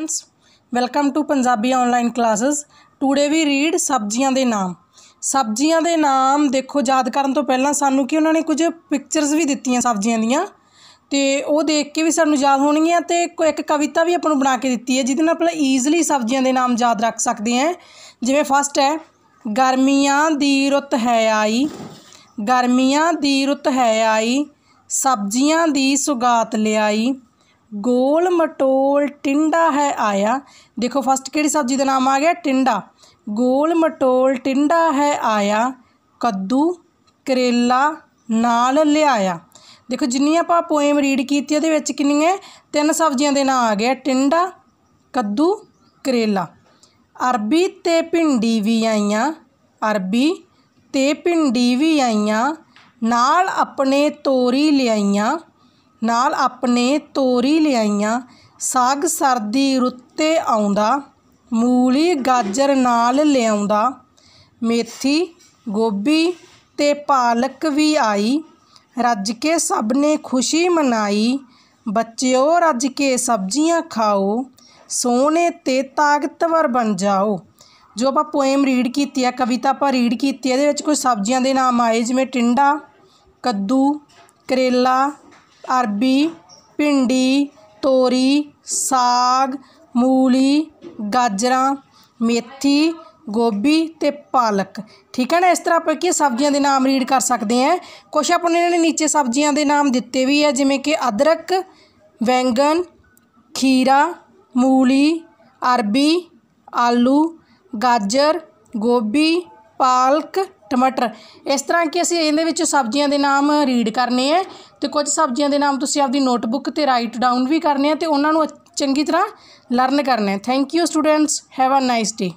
students welcome to Punjabi online classes today we read ਸਬਜ਼ੀਆਂ ਦੇ ਨਾਮ ਸਬਜ਼ੀਆਂ ਦੇ ਨਾਮ ਦੇਖੋ ਯਾਦ ਕਰਨ ਤੋਂ ਪਹਿਲਾਂ ਸਾਨੂੰ ਕਿ ਉਹਨਾਂ ਨੇ ਕੁਝ ਪਿਕਚਰਸ ਵੀ ਦਿੱਤੀਆਂ ਸਬਜ਼ੀਆਂ ਦੀਆਂ ਤੇ ਉਹ ਦੇਖ ਕੇ ਵੀ ਸਾਨੂੰ ਯਾਦ ਹੋਣਗੀਆਂ ਤੇ ਇੱਕ ਕਵਿਤਾ ਵੀ ਆਪਾਂ ਨੂੰ ਬਣਾ ਕੇ ਦਿੱਤੀ ਹੈ ਜਿਹਦੇ ਨਾਲ ਆਪਾਂ ਈਜ਼ਲੀ ਸਬਜ਼ੀਆਂ ਦੇ ਨਾਮ ਯਾਦ ਰੱਖ ਸਕਦੇ ਹਾਂ ਜਿਵੇਂ ਫਸਟ ਹੈ ਗਰਮੀਆਂ ਦੀ ਰੁੱਤ ਹੈ ਆਈ ਗਰਮੀਆਂ ਦੀ ਰੁੱਤ ਹੈ ਆਈ ਸਬਜ਼ੀਆਂ ਦੀ ਸੁਗਾਤ ਲਿਆਈ ਗੋਲ ਮਟੋਲ ਟਿੰਡਾ ਹੈ ਆਇਆ ਦੇਖੋ ਫਸਟ ਕਿਹੜੀ ਸਬਜ਼ੀ ਦਾ ਨਾਮ ਆ ਗਿਆ ਟਿੰਡਾ ਗੋਲ ਮਟੋਲ ਟਿੰਡਾ ਹੈ ਆਇਆ ਕੱਦੂ ਕਰੇਲਾ ਨਾਲ ਲਿਆਇਆ ਦੇਖੋ ਜਿੰਨੀ ਆਪਾਂ ਪੋਇਮ ਰੀਡ ਕੀਤੀ ਉਹਦੇ ਵਿੱਚ ਕਿੰਨੀਆਂ ਤਿੰਨ ਸਬਜ਼ੀਆਂ ਦੇ ਨਾਮ ਆ ਗਏ ਟਿੰਡਾ ਕੱਦੂ ਕਰੇਲਾ ਅਰਬੀ ਤੇ ਭਿੰਡੀ ਵੀ ਆਈਆਂ ਅਰਬੀ ਤੇ ਭਿੰਡੀ ਵੀ ਆਈਆਂ ਨਾਲ ਆਪਣੇ ਤੋਰੀ ਲਿਆਈਆਂ ਨਾਲ ਆਪਣੇ ਤੋਰੀ ਲਿਆਈਆਂ ਸਾਗ ਸਰਦੀ ਰੁੱਤੇ ਆਉਂਦਾ ਮੂਲੀ ਗਾਜਰ ਨਾਲ ਲਿਆਉਂਦਾ ਮੇਥੀ ਗੋਭੀ ਤੇ ਪਾਲਕ ਵੀ ਆਈ ਰੱਜ ਕੇ ਸਭ ਨੇ ਖੁਸ਼ੀ ਮਨਾਈ ਬੱਚਿਓ ਰੱਜ ਕੇ ਸਬਜ਼ੀਆਂ ਖਾਓ ਸੋਹਣੇ ਤੇ ਤਾਕਤਵਰ ਬਣ ਜਾਓ ਜੋ ਆਪਾਂ ਪੋਇਮ ਰੀਡ ਕੀਤੀ ਆ ਕਵਿਤਾ ਆਪਾਂ ਰੀਡ ਕੀਤੀ ਇਹਦੇ ਵਿੱਚ ਕੋਈ ਸਬਜ਼ੀਆਂ ਦੇ ਨਾਮ ਆਏ ਜਿਵੇਂ ਟਿੰਡਾ ਕੱਦੂ ਕਰੇਲਾ ਅਰਬੀ ਭਿੰਡੀ ਤੋਰੀ ਸਾਗ ਮੂਲੀ ਗਾਜਰਾਂ ਮੇਥੀ ਗੋਭੀ ਤੇ ਪਾਲਕ ਠੀਕ ਹੈ ਨਾ ਇਸ ਤਰ੍ਹਾਂ ਆਪਾਂ ਕੀ ਸਬਜ਼ੀਆਂ ਦੇ ਨਾਮ ਰੀਡ ਕਰ ਸਕਦੇ ਹਾਂ ਕੁਛ ਨੇ ਇਹਨਾਂ ਨੇ ਨੀਚੇ ਸਬਜ਼ੀਆਂ ਦੇ ਨਾਮ ਦਿੱਤੇ ਵੀ ਆ ਜਿਵੇਂ ਕਿ ਅਦਰਕ ਵੈਂਗਨ ਖੀਰਾ ਮੂਲੀ ਅਰਬੀ ਆਲੂ ਗਾਜਰ ਗੋਭੀ ਪਾਲਕ ਟਮਾਟਰ ਇਸ ਤਰ੍ਹਾਂ ਕਿ ਅਸੀਂ ਇਹਦੇ ਵਿੱਚ ਸਬਜ਼ੀਆਂ ਦੇ ਨਾਮ ਰੀਡ ਕਰਨੇ ਆ ਤੇ ਕੁਝ ਸਬਜ਼ੀਆਂ ਦੇ ਨਾਮ ਤੁਸੀਂ ਆਪਦੀ ਨੋਟਬੁੱਕ ਤੇ ਰਾਈਟ ਡਾਊਨ ਵੀ ਕਰਨੇ ਆ ਤੇ ਉਹਨਾਂ ਨੂੰ ਚੰਗੀ ਤਰ੍ਹਾਂ ਲਰਨ ਕਰਨੇ ਆ thank you students have a nice day